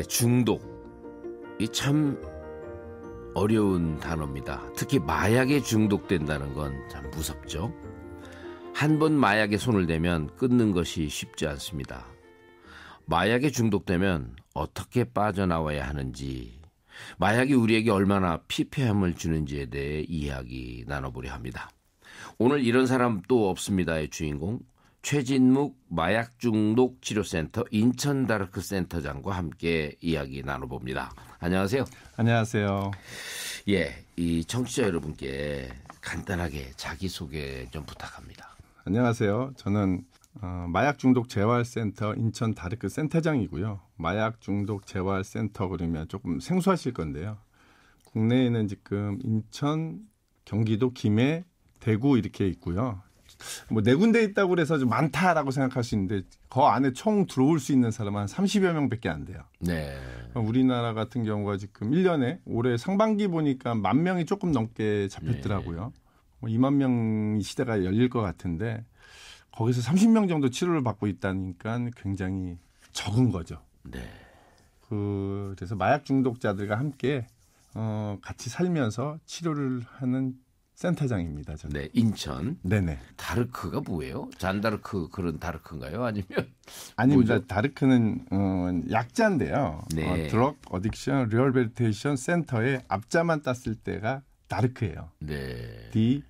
네, 중독이 참 어려운 단어입니다. 특히 마약에 중독된다는 건 참 무섭죠. 한 번 마약에 손을 대면 끊는 것이 쉽지 않습니다. 마약에 중독되면 어떻게 빠져나와야 하는지, 마약이 우리에게 얼마나 피폐함을 주는지에 대해 이야기 나눠보려 합니다. 오늘 이런 사람 또 없습니다의 주인공 최진묵 마약중독 치료센터 인천 다르크 센터장과 함께 이야기 나눠봅니다. 안녕하세요. 안녕하세요. 예, 이 청취자 여러분께 간단하게 자기 소개 좀 부탁합니다. 안녕하세요. 저는 어, 마약 중독 재활 센터 인천 다르크 센터장이고요. 마약 중독 재활 센터 그러면 조금 생소하실 건데요. 국내에는 지금 인천, 경기도, 김해, 대구 이렇게 있고요. 뭐네 군데 있다고 그래서 좀 많다라고 생각할 수 있는데 그 안에 총 들어올 수 있는 사람은 한 30여 명밖에 안 돼요. 네. 어, 우리나라 같은 경우가 지금 1년에 올해 상반기 보니까 만 명이 조금 넘게 잡혔더라고요. 네. 뭐 2만 명 시대가 열릴 것 같은데 거기서 30명 정도 치료를 받고 있다니까 굉장히 적은 거죠. 네. 그 그래서 마약 중독자들과 함께 어 같이 살면서 치료를 하는 센터장입니다. 저는. 네, 인천. 네네. 다르크가 뭐예요? 잔다르크 그런 다르크인가요? 아니면 아닙니다. 뭐죠? 다르크는 어, 약자인데요. 네. 어, 드럭 어딕션 리얼베리테이션 센터의 앞자만 땄을 때가 다르크예요. 네. D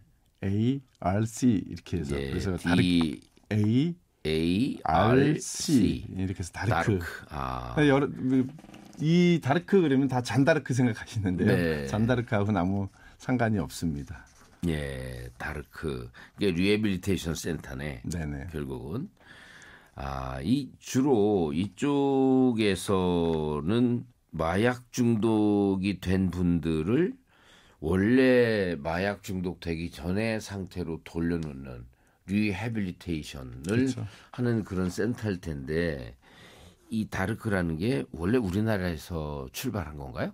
A R C 이렇게 해서 네. 그래서 다르크 D, A A R C 이렇게 해서 다르크. 다르크. 아. 그러니까 여러, 그, 이 다르크 그러면 다 잔다르크 생각하시는데요. 네. 잔다르크하고 아무 상관이 없습니다. 예, 다르크. 이게 리해빌리테이션 센터네. 네네. 결국은 아, 이 주로 이쪽에서는 마약 중독이 된 분들을 원래 마약 중독되기 전에 상태로 돌려놓는 리해빌리테이션을 그렇죠. 하는 그런 센터일 텐데 이 다르크라는 게 원래 우리나라에서 출발한 건가요?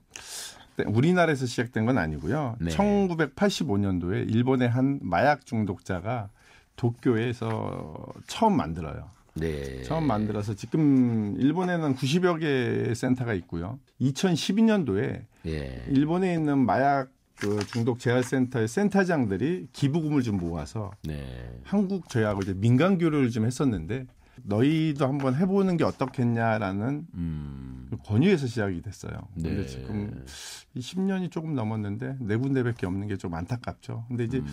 시작된 우리나라에서 시작된 건 아니고요. 네. 1985년도에 일본의 한 마약 중독자가 도쿄에서 처음 만들어요. 네. 처음 만들어서 지금 일본에는 90여 개 센터가 있고요. 2012년도에 네. 예. 일본에 있는 마약 그 중독 재활 센터의 센터장들이 기부금을 좀 모아서 네. 한국 저희하고 이제 민간 교류를 좀 했었는데 너희도 한번 해보는 게 어떻겠냐라는 음. 권유해서 시작이 됐어요. 근데 네. 지금 10년이 조금 넘었는데 네 군데밖에 없는 게 좀 안타깝죠. 근데 이제 음.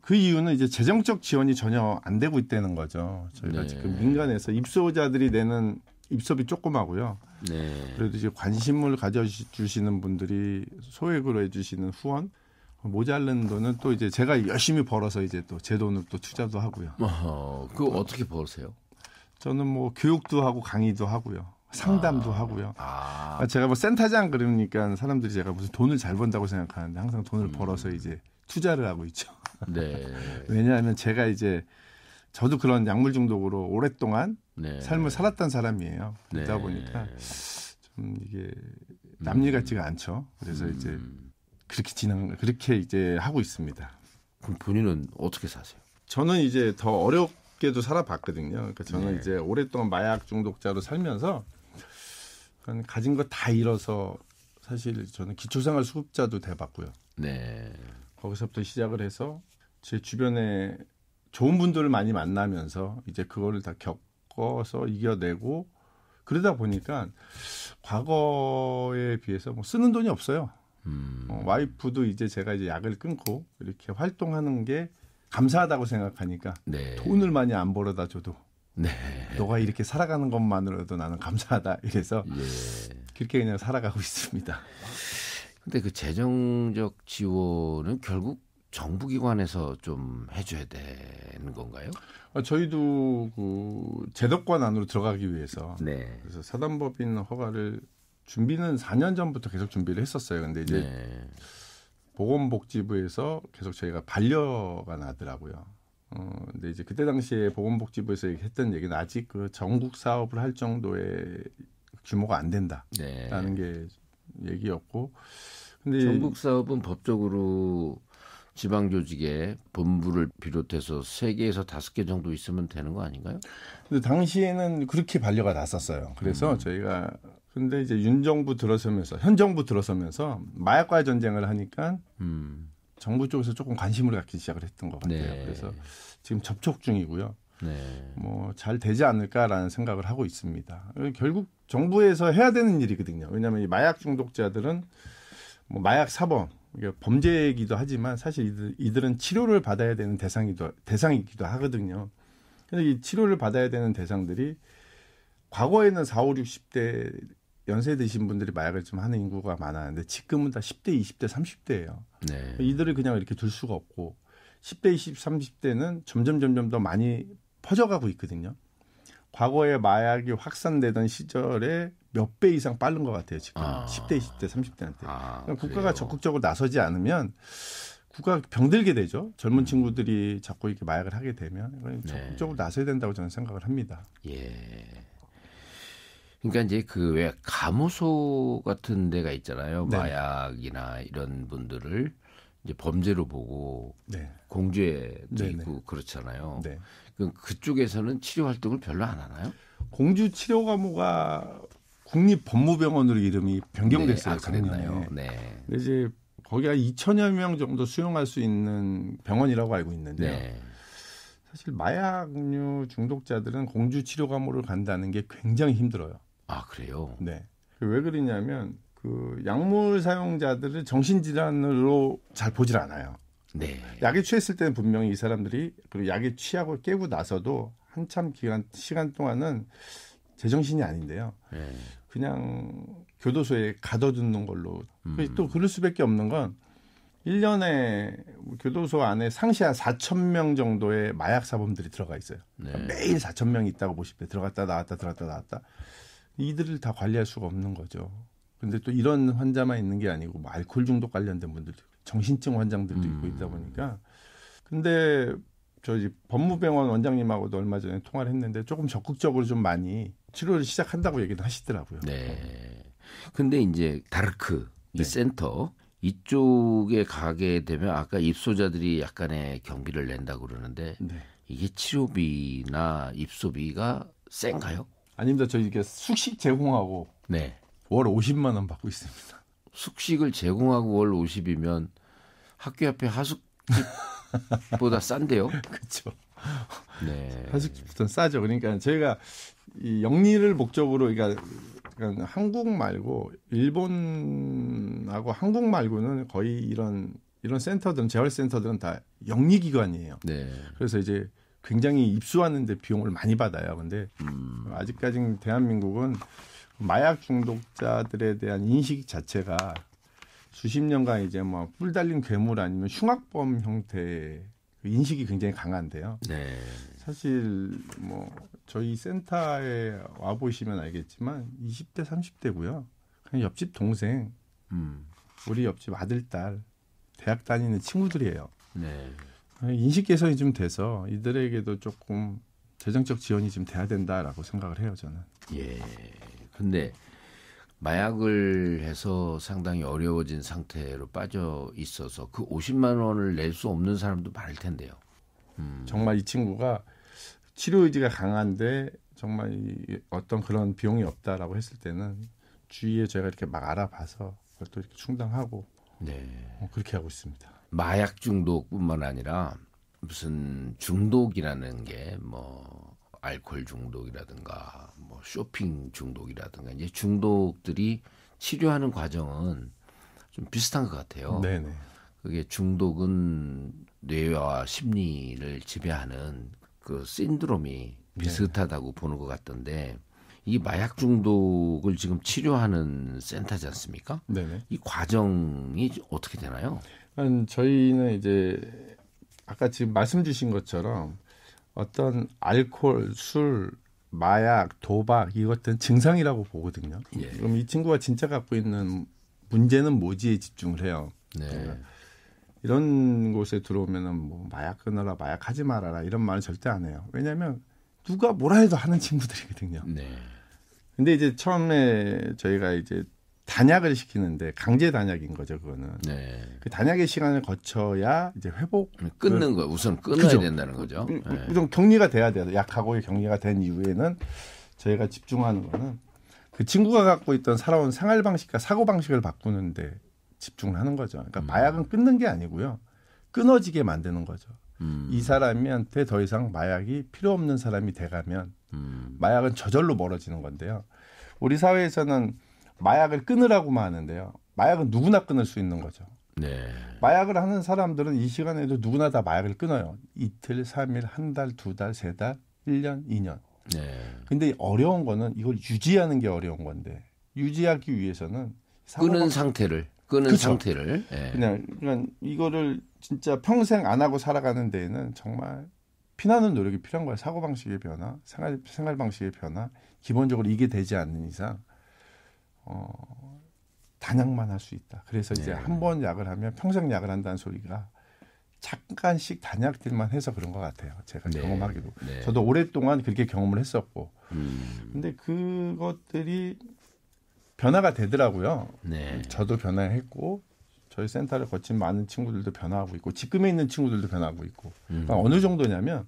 그 이유는 이제 재정적 지원이 전혀 안 되고 있다는 거죠. 저희가 네. 지금 민간에서 입소자들이 내는 입소비 조금하고요. 네. 그래도 이제 관심을 가져주시는 분들이 소액으로 해주시는 후원 모자른 돈은 또 이제 제가 열심히 벌어서 이제 또 제 돈을 또 투자도 하고요. 어, 그거 어떻게 벌으세요? 저는 뭐 교육도 하고 강의도 하고요. 상담도 아. 하고요. 아. 아. 제가 뭐 센터장 그러니까 사람들이 제가 무슨 돈을 잘 번다고 생각하는데 항상 돈을 음. 벌어서 이제 투자를 하고 있죠. 네. 왜냐하면 제가 이제 저도 그런 약물 중독으로 오랫동안 네. 삶을 살았던 사람이에요. 그러다 네. 보니까 좀 이게 음. 남일 같지가 않죠. 그래서 음. 이제 그렇게 진행 그렇게 이제 하고 있습니다. 그럼 본인은 어떻게 사세요? 저는 이제 더 어렵게도 살아봤거든요. 그러니까 저는 네. 이제 오랫동안 마약 중독자로 살면서 그러 가진 거 다 잃어서 사실 저는 기초생활 수급자도 돼봤고요. 네. 거기서부터 시작을 해서 제 주변에 좋은 분들을 많이 만나면서 이제 그거를 다 겪어서 이겨내고 그러다 보니까 과거에 비해서 뭐 쓰는 돈이 없어요. 음. 어, 와이프도 이제 제가 이제 약을 끊고 이렇게 활동하는 게 감사하다고 생각하니까 네. 돈을 많이 안 벌어다 줘도 네. 너가 이렇게 살아가는 것만으로도 나는 감사하다. 이래서 예. 그렇게 그냥 살아가고 있습니다. 근데 그 재정적 지원은 결국 정부기관에서 좀 해줘야 되는 건가요? 어, 저희도 그 제도권 안으로 들어가기 위해서 네. 그래서 사단법인 허가를 준비는 4년 전부터 계속 준비를 했었어요. 근데 이제 네. 보건복지부에서 계속 저희가 반려가 나더라고요. 어, 근데 이제 그때 당시에 보건복지부에서 했던 얘기는 아직 그 전국 사업을 할 정도의 규모가 안 된다라는 네. 게 얘기였고, 근데 전국 사업은 법적으로 지방 조직에 본부를 비롯해서 세 개에서 다섯 개 정도 있으면 되는 거 아닌가요? 근데 당시에는 그렇게 반려가 났었어요. 그래서 음. 저희가 근데 이제 윤 정부 들어서면서 현 정부 들어서면서 마약과의 전쟁을 하니까 음. 정부 쪽에서 조금 관심을 갖기 시작을 했던 것 같아요. 네. 그래서 지금 접촉 중이고요. 네. 뭐잘 되지 않을까라는 생각을 하고 있습니다. 결국 정부에서 해야 되는 일이거든요. 왜냐하면 이 마약 중독자들은 뭐 마약 사범 범죄이기도 하지만 사실 이들, 이들은 치료를 받아야 되는 대상이기도 대상이기도 하거든요. 그래서 이 치료를 받아야 되는 대상들이 과거에는 4, 5, 60대 연세 드신 분들이 마약을 좀 하는 인구가 많았는데 지금은 다 10대, 20대, 30대예요. 네. 이들을 그냥 이렇게 둘 수가 없고 10대, 20, 30대는 점점 점점 더 많이 퍼져가고 있거든요. 과거에 마약이 확산되던 시절에 몇 배 이상 빠른 것 같아요. 지금 아. 10대, 20대, 30대한테. 아, 그러니까 국가가 그래요. 적극적으로 나서지 않으면 국가 병들게 되죠. 젊은 음. 친구들이 자꾸 이렇게 마약을 하게 되면 네. 적극적으로 네. 나서야 된다고 저는 생각을 합니다. 예. 그러니까 이제 그왜 감호소 같은 데가 있잖아요. 네. 마약이나 이런 분들을 이제 범죄로 보고 네. 공주에도 네, 있고 네. 그렇잖아요. 네. 그 그쪽에서는 치료 활동을 별로 안 하나요? 공주 치료 감호가 국립 법무병원으로 이름이 변경됐어요. 네. 아, 그랬나요? 네. 근데 이제 거기가 2천여 명 정도 수용할 수 있는 병원이라고 알고 있는데요. 네. 사실 마약류 중독자들은 공주 치료 감호를 간다는 게 굉장히 힘들어요. 아 그래요? 네. 왜 그러냐면 그 약물 사용자들을 정신질환으로 잘 보질 않아요. 네. 약에 취했을 때는 분명히 이 사람들이 그리고 약에 취하고 깨고 나서도 한참 기간 시간 동안은 제정신이 아닌데요. 네. 그냥 교도소에 가둬두는 걸로 그 음. 또 그럴 수밖에 없는 건 1년에 교도소 안에 상시 한 4천 명 정도의 마약 사범들이 들어가 있어요. 네. 그러니까 매일 4천 명 있다고 보시면 십 들어갔다 나왔다 들어갔다 나왔다. 이들을 다 관리할 수가 없는 거죠. 근데 또 이런 환자만 있는 게 아니고 뭐 알코올 중독 관련된 분들도 정신증 환자들도 음. 있고 있다 음. 보니까 근데 저이 법무병원 원장님하고도 얼마 전에 통화를 했는데 조금 적극적으로 좀 많이 치료를 시작한다고 얘기를 하시더라고요. 네. 근데 이제 다르크 이 네. 센터 이쪽에 가게 되면 아까 입소자들이 약간의 경비를 낸다 고 그러는데 네. 이게 치료비나 입소비가 센가요? 아닙니다. 저희 이렇게 숙식 제공하고 네. 월 50만 원 받고 있습니다. 숙식을 제공하고 월 50이면 학교 앞에 하숙집보다 싼데요. 그렇죠. 네. 하숙집부터 싸죠. 그러니까 저희가 이 영리를 목적으로 그러 그러니까 한국 말고 일본하고 한국 말고는 거의 이런 이런 센터들은 재활 센터들은 다 영리 기관이에요. 네. 그래서 이제 굉장히 입수하는데 비용을 많이 받아요. 근데 음. 아직까지는 대한민국은 마약 중독자들에 대한 인식 자체가 수십 년간 이제 뭐 뿔 달린 괴물 아니면 흉악범 형태의 그 인식이 굉장히 강한데요. 네. 사실 뭐 저희 센터에 와 보시면 알겠지만 20대 30대고요. 그냥 옆집 동생, 음. 우리 옆집 아들 딸, 대학 다니는 친구들이에요. 네. 인식 개선이 좀 돼서 이들에게도 조금 재정적 지원이 좀 돼야 된다라고 생각을 해요 저는. 예. 근데 마약을 해서 상당히 어려워진 상태로 빠져 있어서 그 50만 원을 낼 수 없는 사람도 많을 텐데요. 음. 정말 이 친구가 치료 의지가 강한데 정말 어떤 그런 비용이 없다라고 했을 때는 주위에 제가 이렇게 막 알아봐서 그걸 또 이렇게 충당하고 네. 어, 그렇게 하고 있습니다. 마약 중독뿐만 아니라 무슨 중독이라는 게 뭐 알코올 중독이라든가 뭐 쇼핑 중독이라든가 이제 중독들이 치료하는 과정은 좀 비슷한 것 같아요. 네네. 그게 중독은 뇌와 심리를 지배하는 그 신드롬이 네. 비슷하다고 네. 보는 것 같던데 이 마약 중독을 지금 치료하는 센터지 않습니까? 네네. 이 과정이 어떻게 되나요? 저희는 이제 아까 지금 말씀 주신 것처럼 어떤 알코올, 술, 마약, 도박 이것들은 증상이라고 보거든요. 예. 그럼 이 친구가 진짜 갖고 있는 문제는 뭐지에 집중을 해요. 네. 그러니까 이런 곳에 들어오면은 뭐 마약 끊어라, 마약 하지 말아라 이런 말은 절대 안 해요. 왜냐하면 누가 뭐라 해도 하는 친구들이거든요. 네. 근데 이제 처음에 저희가 이제 단약을 시키는데 강제 단약인 거죠 그거는. 네. 그 단약의 시간을 거쳐야 이제 회복 끊는 거 우선 끊어야 그죠. 된다는 거죠. 그, 그, 네. 우선 격리가 돼야 돼요. 약하고의 격리가 된 이후에는 저희가 집중하는 거는 그 친구가 갖고 있던 살아온 생활 방식과 사고 방식을 바꾸는데 집중을 하는 거죠. 그러니까 음. 마약은 끊는 게 아니고요. 끊어지게 만드는 거죠. 음. 이 사람한테 더 이상 마약이 필요 없는 사람이 돼가면 음. 마약은 저절로 멀어지는 건데요. 우리 사회에서는 마약을 끊으라고만 하는데요. 마약은 누구나 끊을 수 있는 거죠. 네. 마약을 하는 사람들은 이 시간에도 누구나 다 마약을 끊어요. 이틀, 삼일, 한 달, 두 달, 세 달, 일 년, 이년 네. 근데 어려운 거는 이걸 유지하는 게 어려운 건데 유지하기 위해서는 끊은 상태를 끄는 그쵸? 상태를 예. 그냥 그냥 그러니까 이거를 진짜 평생 안 하고 살아가는 데에는 정말 피나는 노력이 필요한 거예요 사고 방식의 변화 생활 생활 방식의 변화 기본적으로 이게 되지 않는 이상 어, 단약만 할 수 있다. 그래서 이제 네. 한번 약을 하면 평생 약을 한다는 소리가 잠깐씩 단약들만 해서 그런 것 같아요. 제가 네. 경험하기로. 네. 저도 오랫동안 그렇게 경험을 했었고. 음. 근데 그것들이 변화가 되더라고요. 네. 저도 변화했고 저희 센터를 거친 많은 친구들도 변화하고 있고 지금에 있는 친구들도 변화하고 있고 음. 그러니까 어느 정도냐면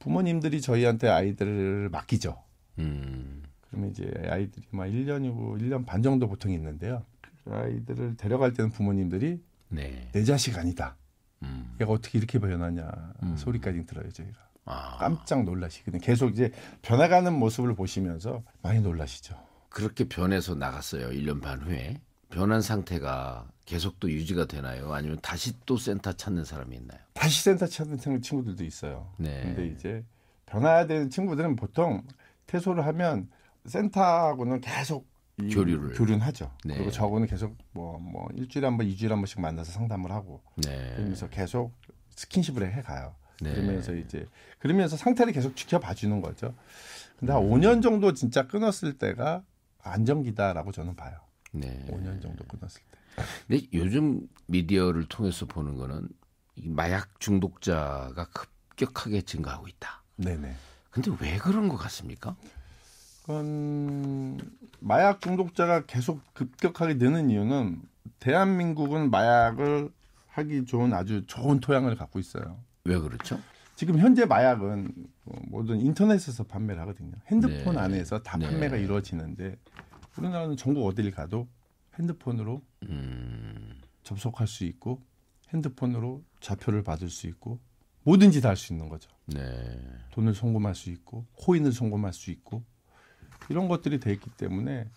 부모님들이 저희한테 아이들을 맡기죠. 음. 그러면 이제 아이들이 막 1년이고 1년 반 정도 보통 있는데요. 그 아이들을 데려갈 때는 부모님들이 네. 내 자식 아니다. 음. 얘가 어떻게 이렇게 변하냐 음. 소리까지 들어요 저희가. 아. 깜짝 놀라시거든요. 계속 이제 변화가는 모습을 보시면서 많이 놀라시죠. 그렇게 변해서 나갔어요. 1년 반 후에. 변한 상태가 계속 또 유지가 되나요? 아니면 다시 또 센터 찾는 사람이 있나요? 다시 센터 찾는 친구들도 있어요. 네. 근데 이제 변화되는 친구들은 보통 퇴소를 하면 센터하고는 계속 교류를 교류는 하죠. 네. 그리고 저거는 계속 뭐뭐 뭐 일주일에 한 번, 이주일에 한 번씩 만나서 상담을 하고 네. 그러면서 계속 스킨십을 해 가요. 네. 그러면서 이제 그러면서 상태를 계속 지켜봐 주는 거죠. 근데 한 5년 음. 정도 진짜 끊었을 때가 안정기다라고 저는 봐요. 네. 5년 정도 끊었을 때. 근데 요즘 미디어를 통해서 보는 거는 마약 중독자가 급격하게 증가하고 있다. 네네. 근데 왜 그런 것 같습니까? 그건 마약 중독자가 계속 급격하게 느는 이유는 대한민국은 마약을 하기 좋은 아주 좋은 토양을 갖고 있어요. 왜 그렇죠? 지금 현재 마약은 뭐 모든 인터넷에서 판매를 하거든요. 핸드폰 네. 안에서 다 네. 판매가 네. 이루어지는데 우리나라는 전국 어딜 가도 핸드폰으로 음. 접속할 수 있고 핸드폰으로 좌표를 받을 수 있고 뭐든지 다 할 수 있는 거죠. 네. 돈을 송금할 수 있고 코인을 송금할 수 있고 이런 것들이 돼 있기 때문에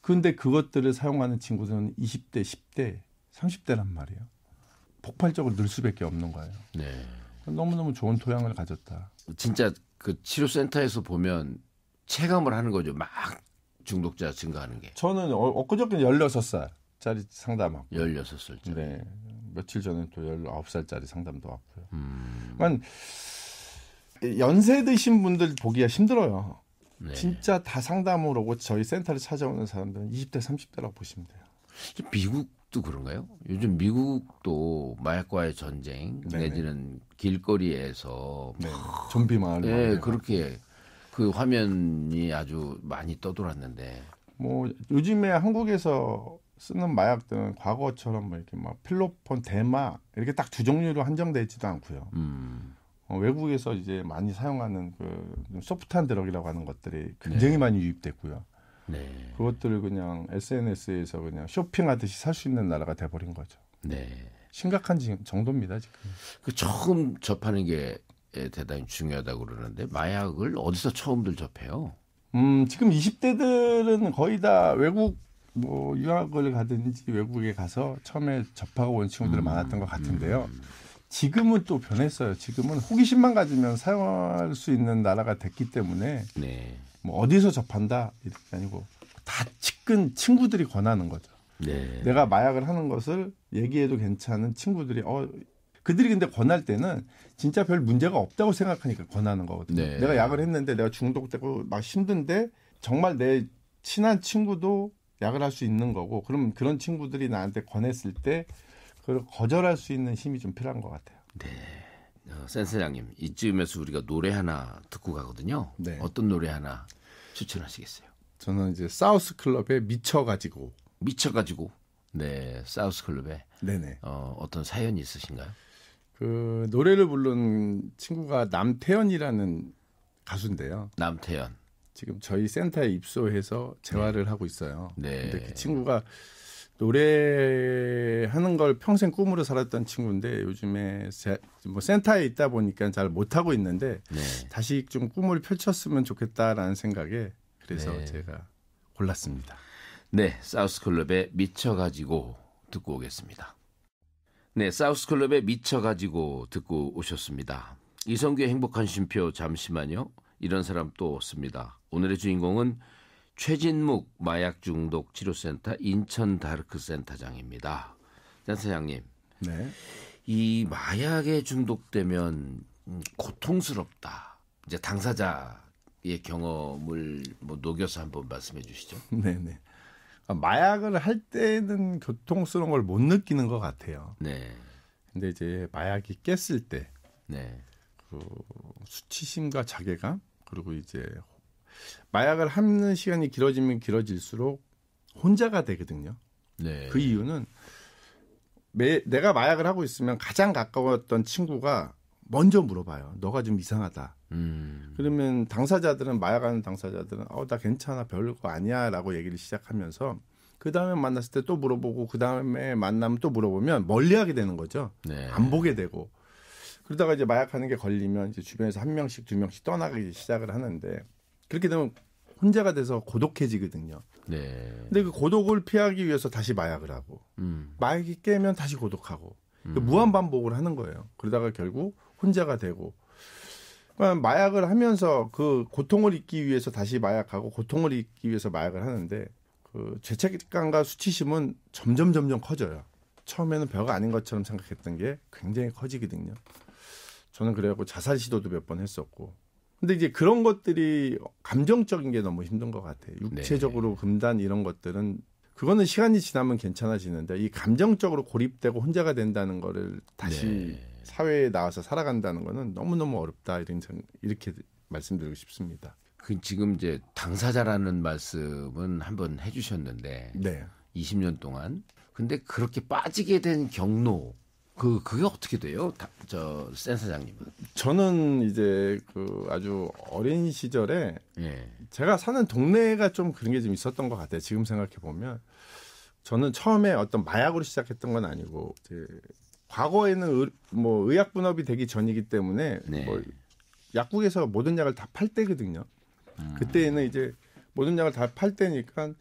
근데 그것들을 사용하는 친구들은 20대, 10대, 30대란 말이에요. 폭발적으로 늘 수밖에 없는 거예요. 네. 너무너무 좋은 토양을 가졌다. 진짜 그 치료센터에서 보면 체감을 하는 거죠. 막 중독자 증가하는 게. 저는 어, 엊그저께 16살짜리 상담하고. 16살짜리. 네. 며칠 전에 또 19살짜리 상담도 왔고요. 음. 그러니까 연세 드신 분들 보기가 힘들어요. 네. 진짜 다 상담으로 오고 저희 센터를 찾아오는 사람들은 20대, 30대라고 보시면 돼요. 미국도 그런가요? 요즘 미국도 마약과의 전쟁 네네. 네. 내지는 길거리에서 네. 좀비 마을 네, 그렇게 그 화면이 아주 많이 떠돌았는데 뭐 요즘에 한국에서 쓰는 마약들은 과거처럼 뭐 이렇게 막 필로폰, 대마 이렇게 딱 두 종류로 한정돼 있지도 않고요. 음. 어, 외국에서 이제 많이 사용하는 그 소프트한 드럭이라고 하는 것들이 굉장히 네. 많이 유입됐고요. 네. 그것들을 그냥 SNS에서 그냥 쇼핑하듯이 살 수 있는 나라가 돼버린 거죠. 네. 심각한 지금 정도입니다 지금. 그 처음 접하는 게 예, 대단히 중요하다고 그러는데 마약을 어디서 처음들 접해요? 음 지금 20대들은 거의 다 외국 뭐 유학을 가든지 외국에 가서 처음에 접하고 온 친구들이 음, 많았던 것 같은데요. 음. 지금은 또 변했어요. 지금은 호기심만 가지면 사용할 수 있는 나라가 됐기 때문에 네. 뭐 어디서 접한다 이렇게 아니고 다 측근 친구들이 권하는 거죠. 네. 내가 마약을 하는 것을 얘기해도 괜찮은 친구들이 어 그들이 근데 권할 때는 진짜 별 문제가 없다고 생각하니까 권하는 거거든요. 네. 내가 약을 했는데 내가 중독되고 막 힘든데 정말 내 친한 친구도 약을 할 수 있는 거고 그럼 그런 친구들이 나한테 권했을 때 그걸 거절할 수 있는 힘이 좀 필요한 것 같아요. 네. 어, 센스장님 이쯤에서 우리가 노래 하나 듣고 가거든요. 네. 어떤 노래 하나 추천하시겠어요? 저는 이제 사우스 클럽에 미쳐가지고 미쳐가지고 네 사우스 클럽에 네네 어, 어떤 사연이 있으신가요? 그 노래를 부른 친구가 남태현이라는 가수인데요. 남태현 지금 저희 센터에 입소해서 재활을 네. 하고 있어요. 네. 근데 그 친구가 노래하는 걸 평생 꿈으로 살았던 친구인데 요즘에 세, 뭐 센터에 있다 보니까 잘 못하고 있는데 네. 다시 좀 꿈을 펼쳤으면 좋겠다라는 생각에 그래서 네. 제가 골랐습니다. 네, 사우스클럽에 미쳐가지고 듣고 오겠습니다. 네, 사우스클럽에 미쳐가지고 듣고 오셨습니다. 이성규의 행복한 쉼표 잠시만요. 이런 사람 또 없습니다. 오늘의 주인공은 최진묵 마약중독치료센터 인천 다르크센터장입니다. 센터장님. 네. 이 마약에 중독되면 음, 고통스럽다. 이제 당사자의 경험을 뭐 녹여서 한번 말씀해 주시죠. 네네. 네. 아, 마약을 할 때는 교통스러운 걸못 느끼는 것 같아요. 네. 근데 이제 마약이 깼을 때, 네. 그 수치심과 자괴감 그리고 이제 마약을 하는 시간이 길어지면 길어질수록 혼자가 되거든요. 네. 그 이유는 매, 내가 마약을 하고 있으면 가장 가까웠던 친구가 먼저 물어봐요. 너가 좀 이상하다. 음. 그러면 당사자들은 마약하는 당사자들은 어나 괜찮아 별거 아니야라고 얘기를 시작하면서 그 다음에 만났을 때 또 물어보고 그 다음에 만나면 또 물어보면 멀리하게 되는 거죠. 네. 안 보게 되고 그러다가 이제 마약하는 게 걸리면 이제 주변에서 한 명씩 두 명씩 떠나기 시작을 하는데 그렇게 되면 혼자가 돼서 고독해지거든요. 네. 근데 그 고독을 피하기 위해서 다시 마약을 하고 음. 마약이 깨면 다시 고독하고 그 음. 무한 반복을 하는 거예요. 그러다가 결국 혼자가 되고 그러니까 마약을 하면서 그 고통을 잊기 위해서 다시 마약하고 고통을 잊기 위해서 마약을 하는데 그 죄책감과 수치심은 점점 점점 커져요. 처음에는 벼가 아닌 것처럼 생각했던 게 굉장히 커지거든요. 저는 그래갖고 자살 시도도 몇 번 했었고 근데 이제 그런 것들이 감정적인 게 너무 힘든 것 같아요. 네. 육체적으로 금단 이런 것들은 그거는 시간이 지나면 괜찮아지는데 이 감정적으로 고립되고 혼자가 된다는 거를 다시 네. 사회에 나와서 살아간다는 거는 너무너무 어렵다 이런 이렇게 말씀드리고 싶습니다. 그 지금 이제 당사자라는 말씀은 한번 해 주셨는데 네. 20년 동안 근데 그렇게 빠지게 된 경로 그 그게 어떻게 돼요? 저 센서장님은 저는 이제 그 아주 어린 시절에 예. 제가 사는 동네가 좀 그런 게 좀 있었던 것 같아요. 지금 생각해 보면 저는 처음에 어떤 마약으로 시작했던 건 아니고 이제 과거에는 의, 뭐 의약 분업이 되기 전이기 때문에 네. 뭐 약국에서 모든 약을 다 팔 때거든요. 음. 그때는 이제 모든 약을 다 팔 때니까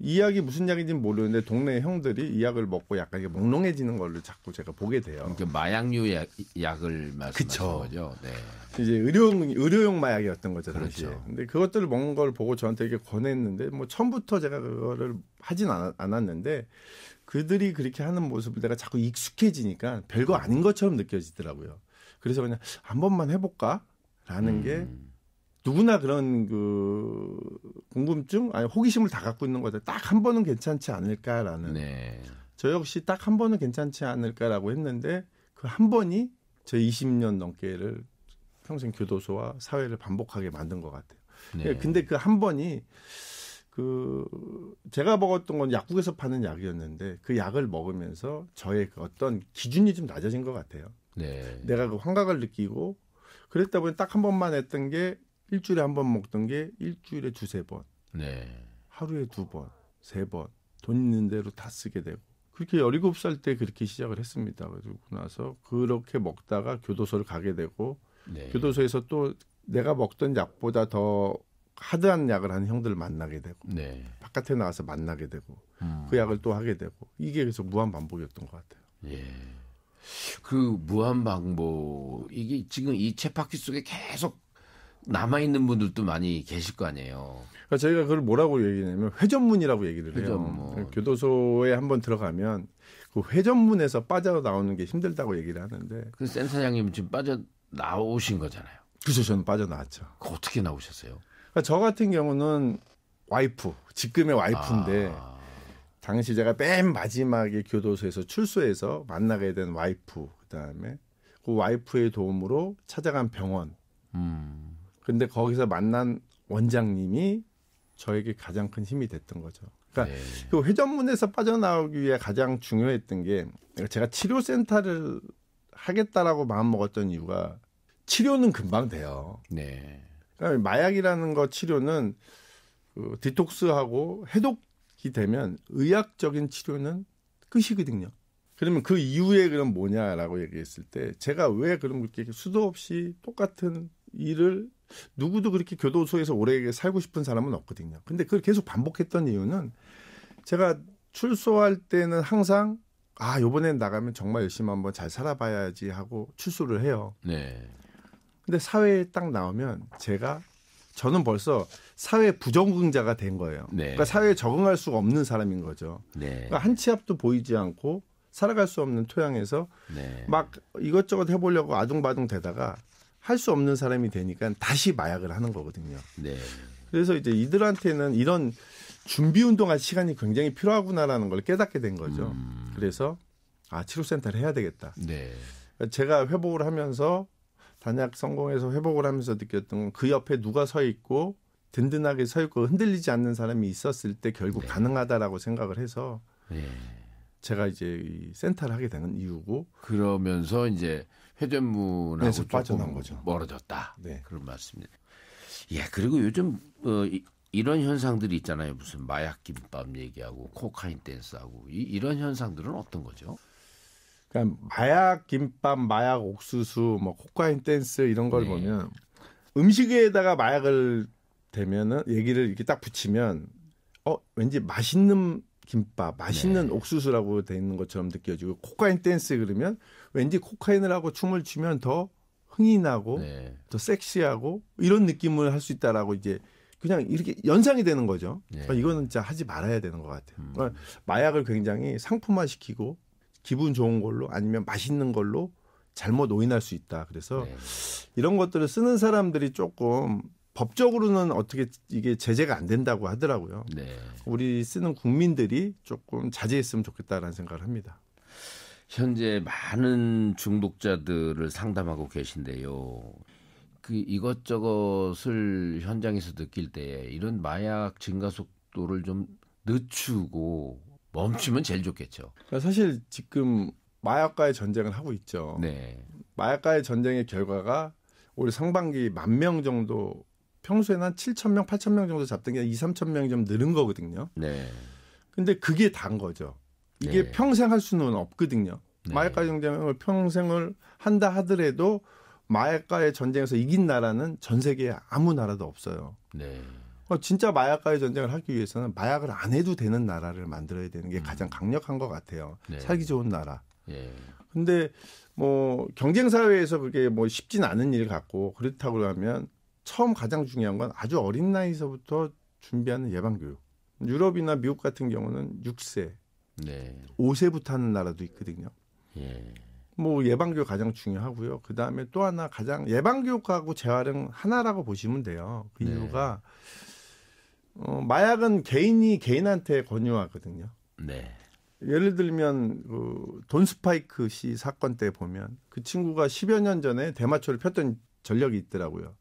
이 약이 무슨 약인지는 모르는데 동네 형들이 이 약을 먹고 약간 이게 몽롱해지는 걸로 자꾸 제가 보게 돼요. 그 마약류 약, 약을 말씀하시는 거죠. 네. 이제 의료용 의료용 마약이었던 거죠 당시에. 그렇죠. 근데 그것들을 먹는 걸 보고 저한테 이게 렇 권했는데 뭐 처음부터 제가 그거를 하진 않, 않았는데 그들이 그렇게 하는 모습을 내가 자꾸 익숙해지니까 별거 아닌 것처럼 느껴지더라고요. 그래서 그냥 한 번만 해볼까라는 음. 게 누구나 그런 그 궁금증 아니 호기심을 다 갖고 있는 거죠. 딱한 번은 괜찮지 않을까라는. 네. 저 역시 딱 한 번은 괜찮지 않을까라고 했는데 그 한 번이 저 20년 넘게를 평생 교도소와 사회를 반복하게 만든 것 같아요. 네. 예, 근데 그 한 번이 그 제가 먹었던 건 약국에서 파는 약이었는데 그 약을 먹으면서 저의 그 어떤 기준이 좀 낮아진 것 같아요. 네. 내가 그 환각을 느끼고 그랬다 보니 딱 한 번만 했던 게 일주일에 한 번 먹던 게 일주일에 두 세 번, 네. 하루에 두 번, 세 번, 돈 있는 대로 다 쓰게 되고 그렇게 1 7살때 그렇게 시작을 했습니다. 그러고 나서 그렇게 먹다가 교도소를 가게 되고 네. 교도소에서 또 내가 먹던 약보다 더 하드한 약을 하는 형들을 만나게 되고 네. 바깥에 나와서 만나게 되고 음. 그 약을 또 하게 되고 이게 그래서 무한 반복이었던 것 같아요. 예. 그 무한 반복 이게 지금 이 쳇바퀴 속에 계속 남아 있는 분들도 많이 계실 거 아니에요. 그러니까 저희가 그걸 뭐라고 얘기냐면 회전문이라고 얘기를 해요. 회전문. 교도소에 한번 들어가면 그 회전문에서 빠져 나오는 게 힘들다고 얘기를 하는데. 그 센터장님 지금 빠져 나오신 거잖아요. 그래서 저는 빠져 나왔죠. 그 어떻게 나오셨어요? 그러니까 저 같은 경우는 와이프, 지금의 와이프인데. 아. 당시 제가 맨 마지막에 교도소에서 출소해서 만나게 된 와이프 그다음에 그 와이프의 도움으로 찾아간 병원 음. 근데 거기서 만난 원장님이 저에게 가장 큰 힘이 됐던 거죠. 그러니까 네. 그 회전문에서 빠져나오기 위해 가장 중요했던 게 그러니까 제가 치료센터를 하겠다라고 마음먹었던 이유가 치료는 금방 돼요. 네. 그러니까 마약이라는 거 치료는 그 디톡스하고 해독이 되면 의학적인 치료는 끝이거든요. 그러면 그 이후에 그럼 뭐냐라고 얘기했을 때 제가 왜 그럼 그렇게 수도 없이 똑같은 일을 누구도 그렇게 교도소에서 오래 살고 싶은 사람은 없거든요. 근데 그걸 계속 반복했던 이유는 제가 출소할 때는 항상 아, 요번엔 나가면 정말 열심히 한번 잘 살아봐야지 하고 출소를 해요. 네. 근데 사회에 딱 나오면 제가 저는 벌써 사회 부정긍자가 된 거예요. 네. 그러니까 사회에 적응할 수가 없는 사람인 거죠. 네. 그러니까 한 치 앞도 보이지 않고 살아갈 수 없는 토양에서 네. 막 이것저것 해보려고 아둥바둥 되다가 할수 없는 사람이 되니까 다시 마약을 하는 거거든요. 네. 그래서 이제 이들한테는 이런 준비 운동할 시간이 굉장히 필요하구나라는 걸 깨닫게 된 거죠. 음. 그래서 아 치료센터를 해야 되겠다. 네. 제가 회복을 하면서 단약 성공해서 회복을 하면서 느꼈던 건그 옆에 누가 서 있고 든든하게 서 있고 흔들리지 않는 사람이 있었을 때 결국 네. 가능하다라고 생각을 해서 네. 제가 이제 이 센터를 하게 되는 이유고 그러면서 이제 회전문하고 빠져난 거죠. 멀어졌다. 네. 그런 말씀입니다. 예, 그리고 요즘 어, 이, 이런 현상들이 있잖아요. 무슨 마약 김밥 얘기하고 코카인 댄스하고 이, 이런 현상들은 어떤 거죠? 그러니까 마약 김밥, 마약 옥수수, 뭐 코카인 댄스 이런 걸 네. 보면 음식에다가 마약을 대면은 얘기를 이렇게 딱 붙이면 어 왠지 맛있는 김밥, 맛있는 네. 옥수수라고 돼 있는 것처럼 느껴지고 코카인 댄스 그러면 왠지 코카인을 하고 춤을 추면 더 흥이 나고 네. 더 섹시하고 이런 느낌을 할 수 있다라고 이제 그냥 이렇게 연상이 되는 거죠. 네. 이거는 진짜 하지 말아야 되는 것 같아요. 음. 그러니까 마약을 굉장히 상품화시키고 기분 좋은 걸로 아니면 맛있는 걸로 잘못 오인할 수 있다. 그래서 네. 이런 것들을 쓰는 사람들이 조금 법적으로는 어떻게 이게 제재가 안 된다고 하더라고요. 네. 우리 쓰는 국민들이 조금 자제했으면 좋겠다라는 생각을 합니다. 현재 많은 중독자들을 상담하고 계신데요. 그 이것저것을 현장에서 느낄 때 이런 마약 증가 속도를 좀 늦추고 멈추면 제일 좋겠죠. 그러니까 사실 지금 마약과의 전쟁을 하고 있죠. 네. 마약과의 전쟁의 결과가 올 상반기 만 명 정도 평소에는 한 7천 명, 8천 명 정도 잡던 게 2, 3천 명이 좀 늘은 거거든요. 네. 근데 그게 단 거죠. 이게 네. 평생 할 수는 없거든요. 네. 마약과 전쟁을 평생을 한다 하더라도 마약과의 전쟁에서 이긴 나라는 전 세계에 아무 나라도 없어요. 네. 어, 진짜 마약과의 전쟁을 하기 위해서는 마약을 안 해도 되는 나라를 만들어야 되는 게 음. 가장 강력한 것 같아요. 네. 살기 좋은 나라. 예. 근데 뭐 경쟁 사회에서 그게 뭐 쉽진 않은 일 같고 그렇다고 하면 처음 가장 중요한 건 아주 어린 나이서부터 준비하는 예방 교육. 유럽이나 미국 같은 경우는 6세, 네. 5세부터 하는 나라도 있거든요. 예. 뭐 예방교육 가장 중요하고요. 그 다음에 또 하나 가장 예방교육하고 재활은 하나라고 보시면 돼요. 그 네. 이유가 네. 어, 마약은 개인이 개인한테 권유하거든요. 네. 예를 들면 그돈 스파이크 씨 사건 때 보면 그 친구가 10여 년 전에 대마초를 폈던 전력이 있더라고요.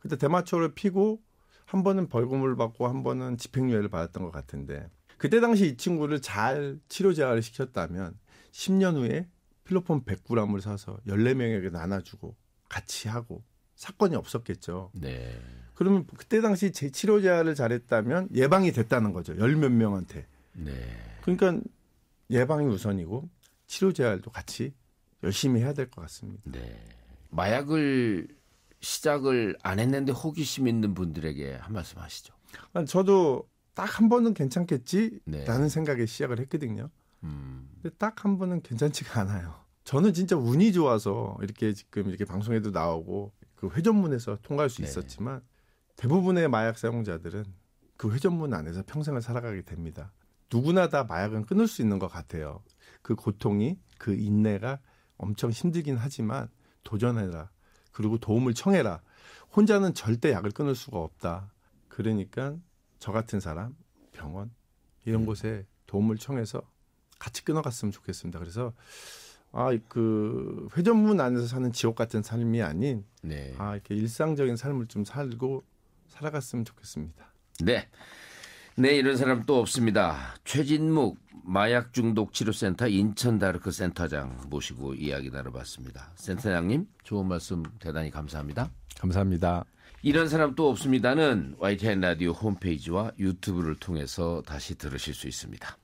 그때 대마초를 피고 한 번은 벌금을 받고 한 번은 집행유예를 받았던 것 같은데 그때 당시 이 친구를 잘 치료 제활을 시켰다면 10년 후에 필로폰 100g을 사서 14명에게 나눠주고 같이 하고 사건이 없었겠죠. 네. 그러면 그때 당시 제 치료 제활을 잘했다면 예방이 됐다는 거죠. 열몇 명한테. 네. 그러니까 예방이 우선이고 치료 제활도 같이 열심히 해야 될 것 같습니다. 네. 마약을 시작을 안 했는데 호기심 있는 분들에게 한 말씀 하시죠. 아, 저도 딱한 번은 괜찮겠지라는 네. 생각에 시작을 했거든요. 음. 근데 딱 한 번은 괜찮지가 않아요. 저는 진짜 운이 좋아서 이렇게 지금 이렇게 방송에도 나오고 그 회전문에서 통과할 수 네. 있었지만 대부분의 마약 사용자들은 그 회전문 안에서 평생을 살아가게 됩니다. 누구나 다 마약은 끊을 수 있는 것 같아요. 그 고통이 그 인내가 엄청 힘들긴 하지만 도전해라. 그리고 도움을 청해라. 혼자는 절대 약을 끊을 수가 없다. 그러니까 저 같은 사람, 병원 이런 음. 곳에 도움을 청해서 같이 끊어갔으면 좋겠습니다. 그래서 아 그 회전문 안에서 사는 지옥 같은 삶이 아닌 네. 아 이렇게 일상적인 삶을 좀 살고 살아갔으면 좋겠습니다. 네. 네, 이런 사람 또 없습니다. 최진묵 마약 중독 치료센터 인천 다르크 센터장 모시고 이야기 나눠봤습니다. 센터장님, 좋은 말씀 대단히 감사합니다. 감사합니다. 이런 사람 또 없습니다는 YTN 라디오 홈페이지와 유튜브를 통해서 다시 들으실 수 있습니다.